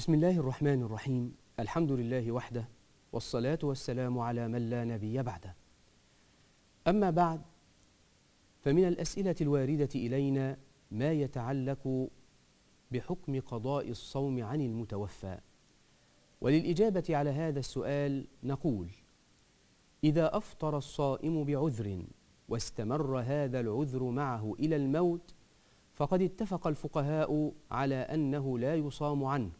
بسم الله الرحمن الرحيم الحمد لله وحده والصلاة والسلام على من لا نبي بعده أما بعد فمن الأسئلة الواردة إلينا ما يتعلق بحكم قضاء الصوم عن المتوفى وللإجابة على هذا السؤال نقول إذا أفطر الصائم بعذر واستمر هذا العذر معه إلى الموت فقد اتفق الفقهاء على أنه لا يصام عنه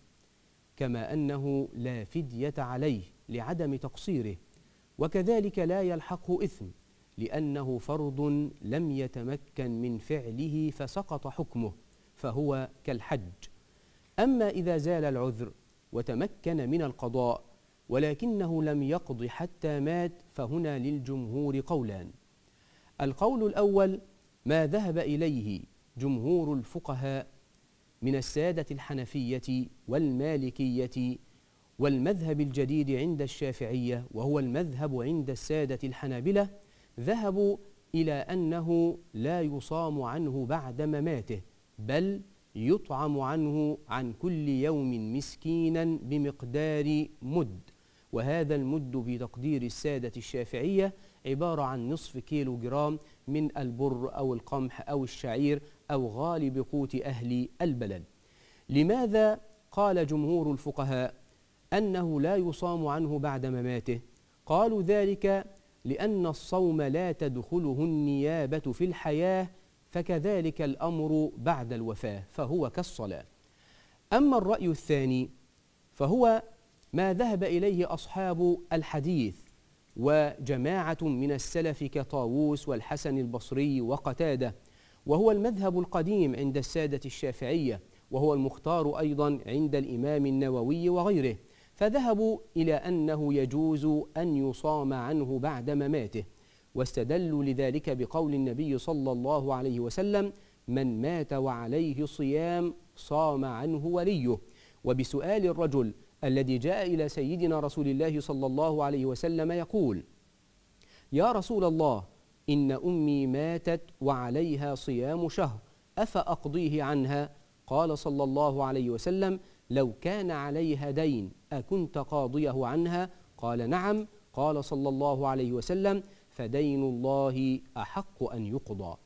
كما أنه لا فدية عليه لعدم تقصيره وكذلك لا يلحقه إثم لأنه فرض لم يتمكن من فعله فسقط حكمه فهو كالحج أما إذا زال العذر وتمكن من القضاء ولكنه لم يقض حتى مات فهنا للجمهور قولان القول الأول ما ذهب إليه جمهور الفقهاء من السادة الحنفية والمالكية والمذهب الجديد عند الشافعية وهو المذهب عند السادة الحنابلة ذهبوا إلى أنه لا يصام عنه بعد مماته بل يطعم عنه عن كل يوم مسكينا بمقدار مد وهذا المد بتقدير السادة الشافعية عبارة عن نصف كيلو جرام من البر أو القمح أو الشعير أو غالب قوت أهل البلد لماذا قال جمهور الفقهاء أنه لا يصام عنه بعد مماته قالوا ذلك لأن الصوم لا تدخله النيابة في الحياة فكذلك الأمر بعد الوفاة فهو كالصلاة أما الرأي الثاني فهو ما ذهب إليه أصحاب الحديث وجماعة من السلف كطاووس والحسن البصري وقتادة وهو المذهب القديم عند السادة الشافعية وهو المختار أيضا عند الإمام النووي وغيره فذهبوا إلى أنه يجوز أن يصام عنه بعد مماته واستدلوا لذلك بقول النبي صلى الله عليه وسلم من مات وعليه صيام صام عنه وليه وبسؤال الرجل الذي جاء إلى سيدنا رسول الله صلى الله عليه وسلم يقول يا رسول الله إن أمي ماتت وعليها صيام شهر أفأقضيه عنها قال صلى الله عليه وسلم لو كان عليها دين أكنت قاضيه عنها قال نعم قال صلى الله عليه وسلم فدين الله أحق أن يقضى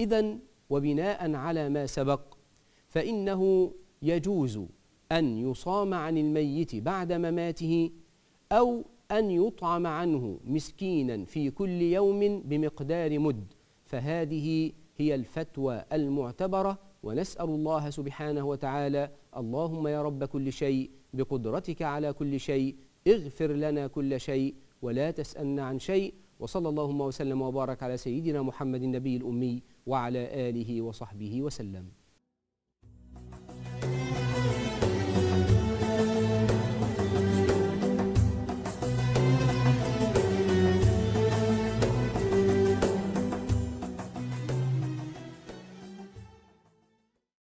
إذا وبناء على ما سبق فإنه يجوز أن يصام عن الميت بعد مماته أو أن يطعم عنه مسكينا في كل يوم بمقدار مد فهذه هي الفتوى المعتبرة ونسأل الله سبحانه وتعالى اللهم يا رب كل شيء بقدرتك على كل شيء اغفر لنا كل شيء ولا تسألنا عن شيء وصلى اللهم وسلم وبارك على سيدنا محمد النبي الأمي وعلى آله وصحبه وسلم